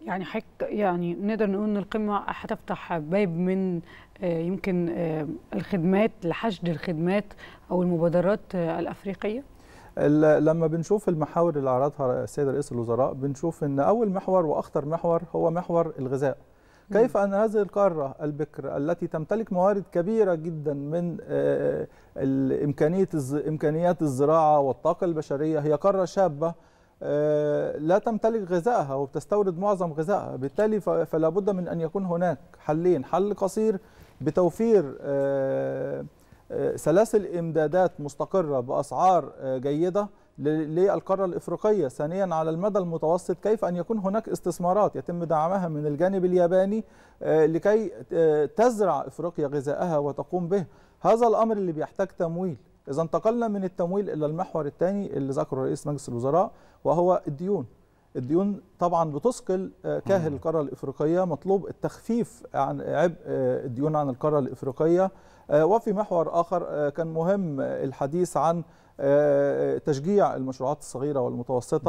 يعني حك يعني نقدر نقول ان القمه هتفتح باب من آه، يمكن آه، الخدمات لحشد الخدمات او المبادرات آه، الافريقيه لما بنشوف المحاور اللي عرضها السيد رئيس الوزراء بنشوف ان اول محور واخطر محور هو محور الغذاء كيف ان هذه القاره البكر التي تمتلك موارد كبيره جدا من امكانيه امكانيات الزراعه والطاقه البشريه هي قاره شابه آه، لا تمتلك غذائها وبتستورد معظم غذائها بالتالي فلا بد من أن يكون هناك حلين حل قصير بتوفير آه، آه، سلاسل إمدادات مستقرة بأسعار جيدة للقارة الإفريقية ثانيا على المدى المتوسط كيف أن يكون هناك استثمارات يتم دعمها من الجانب الياباني لكي تزرع إفريقيا غذائها وتقوم به هذا الأمر اللي بيحتاج تمويل إذا انتقلنا من التمويل إلى المحور الثاني اللي ذكره رئيس مجلس الوزراء وهو الديون الديون طبعا بتثقل آه، كاهل القاره الافريقيه مطلوب التخفيف عن عبء آه، الديون عن القاره الافريقيه آه، وفي محور اخر كان مهم الحديث عن تشجيع المشروعات الصغيره والمتوسطه